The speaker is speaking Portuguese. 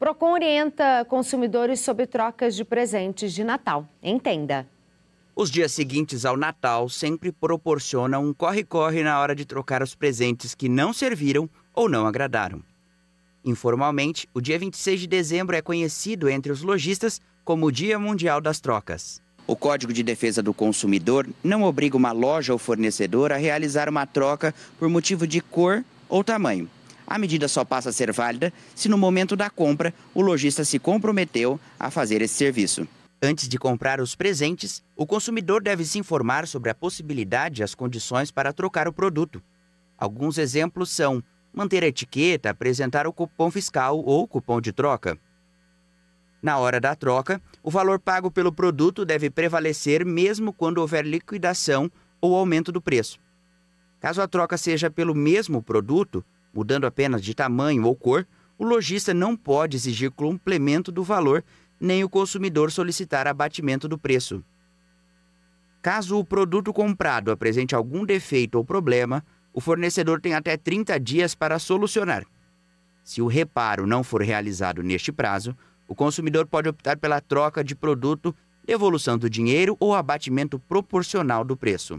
Procon orienta consumidores sobre trocas de presentes de Natal. Entenda. Os dias seguintes ao Natal sempre proporcionam um corre-corre na hora de trocar os presentes que não serviram ou não agradaram. Informalmente, o dia 26 de dezembro é conhecido entre os lojistas como o Dia Mundial das Trocas. O Código de Defesa do Consumidor não obriga uma loja ou fornecedor a realizar uma troca por motivo de cor ou tamanho. A medida só passa a ser válida se no momento da compra o lojista se comprometeu a fazer esse serviço. Antes de comprar os presentes, o consumidor deve se informar sobre a possibilidade e as condições para trocar o produto. Alguns exemplos são manter a etiqueta, apresentar o cupom fiscal ou cupom de troca. Na hora da troca, o valor pago pelo produto deve prevalecer mesmo quando houver liquidação ou aumento do preço. Caso a troca seja pelo mesmo produto, mudando apenas de tamanho ou cor, o lojista não pode exigir complemento do valor nem o consumidor solicitar abatimento do preço. Caso o produto comprado apresente algum defeito ou problema, o fornecedor tem até 30 dias para solucionar. Se o reparo não for realizado neste prazo, o consumidor pode optar pela troca de produto, devolução do dinheiro ou abatimento proporcional do preço.